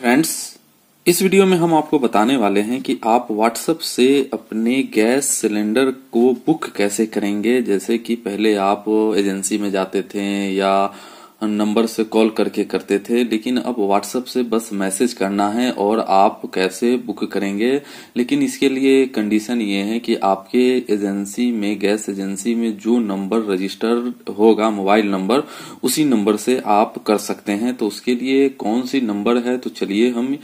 friends इस video में हम आपको बताने वाले हैं कि आप व्हाट्सएप से अपने गैस सिलेंडर को बुक कैसे करेंगे जैसे कि पहले आप एजेंसी में जाते थे या नंबर से कॉल करके करते थे लेकिन अब व्हाट्सएप से बस मैसेज करना है और आप कैसे बुक करेंगे लेकिन इसके लिए कंडीशन ये है कि आपके एजेंसी में गैस एजेंसी में जो नंबर रजिस्टर होगा मोबाइल नंबर उसी नंबर से आप कर सकते हैं तो उसके लिए कौन सी नंबर है तो चलिए हम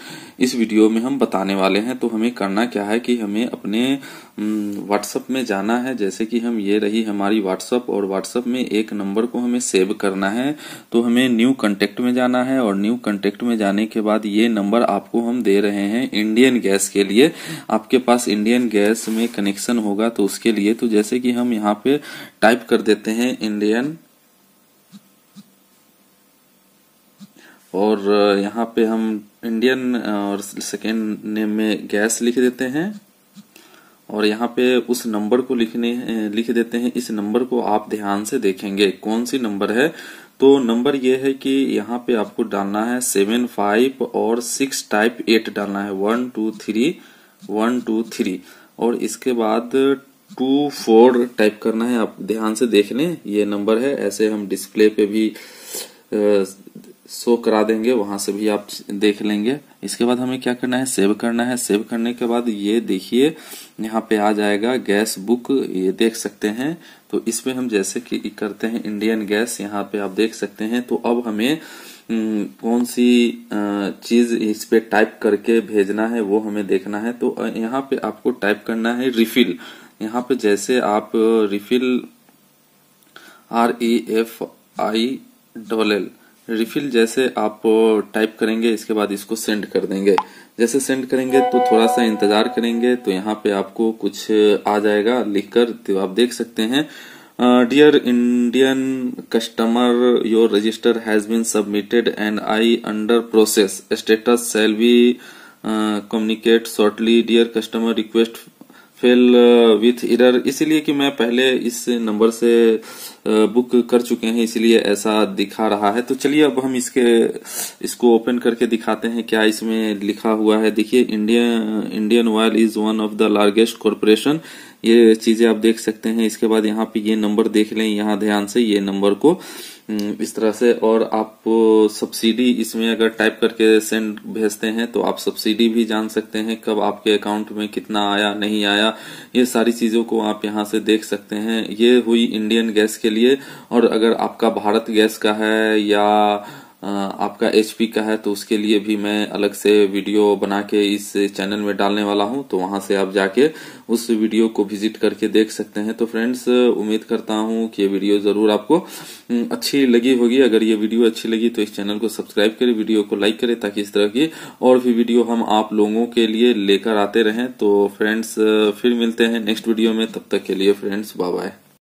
इस वीडियो में हम बताने वाले हैं तो हमें करना क्या है कि हमें अपने व्हाट्सएप में जाना है जैसे कि हम ये रही हमारी व्हाट्सएप और व्हाट्सएप में एक नंबर को हमें सेव करना है तो हमें न्यू कंटेक्ट में जाना है और न्यू कंटेक्ट में जाने के बाद ये नंबर आपको हम दे रहे हैं इंडियन गैस के लिए आपके पास इंडियन गैस में कनेक्शन होगा तो उसके लिए तो जैसे कि हम यहाँ पे टाइप कर देते हैं इंडियन और यहाँ पे हम इंडियन और सेकेंड नेम में गैस लिख देते हैं और यहाँ पे उस नंबर को लिखने लिख देते हैं इस नंबर को आप ध्यान से देखेंगे कौन सी नंबर है तो नंबर ये है कि यहाँ पे आपको डालना है सेवन फाइव और सिक्स टाइप एट डालना है one two three one two three और इसके बाद टू फोर टाइप करना है आप ध्यान से देख लें ये नंबर है ऐसे हम डिस्प्ले पे भी शो करा देंगे वहां से भी आप देख लेंगे इसके बाद हमें क्या करना है सेव करना है सेव करने के बाद ये देखिए यहाँ पे आ जाएगा गैस बुक ये देख सकते हैं तो इसमें हम जैसे कि करते हैं इंडियन गैस यहाँ पे आप देख सकते हैं तो अब हमें हम्म, कौन सी चीज इस पे टाइप करके भेजना है वो हमें देखना है तो यहाँ पे आपको टाइप करना है रिफिल यहाँ पे जैसे आप refill R E F I double L refill जैसे आप टाइप करेंगे इसके बाद इसको सेंड कर देंगे जैसे सेंड करेंगे तो थोड़ा सा इंतजार करेंगे तो यहाँ पे आपको कुछ आ जाएगा लिखकर तो आप देख सकते हैं dear Indian customer your register has been submitted and I under process status shall be communicate shortly dear customer request fail with error इसीलिए कि मैं पहले इस नंबर से बुक uh, कर चुके हैं इसलिए ऐसा दिखा रहा है तो चलिए अब हम इसके इसको ओपन करके दिखाते हैं क्या इसमें लिखा हुआ है देखिए Indian Indian oil is one of the largest corporation ये चीजें आप देख सकते हैं इसके बाद यहाँ पे ये नंबर देख लें यहाँ ध्यान से ये नंबर को हम्म, इस तरह से और आप सब्सिडी इसमें अगर टाइप करके सेंड भेजते हैं तो आप सब्सिडी भी जान सकते हैं कब आपके अकाउंट में कितना आया नहीं आया ये सारी चीज़ों को आप यहाँ से देख सकते हैं ये हुई इंडियन गैस के लिए और अगर आपका भारत गैस का है या आपका एचपी का है तो उसके लिए भी मैं अलग से वीडियो बना के इस चैनल में डालने वाला हूं तो वहां से आप जाके उस वीडियो को विजिट करके देख सकते हैं तो फ्रेंड्स उम्मीद करता हूं कि ये वीडियो जरूर आपको हम्म, अच्छी लगी होगी अगर ये वीडियो अच्छी लगी तो इस चैनल को सब्सक्राइब करें वीडियो को लाइक करें ताकि इस तरह की और भी वीडियो हम आप लोगों के लिए लेकर आते रहें तो फ्रेंड्स फिर मिलते हैं नेक्स्ट वीडियो में तब तक के लिए फ्रेंड्स बाय बाय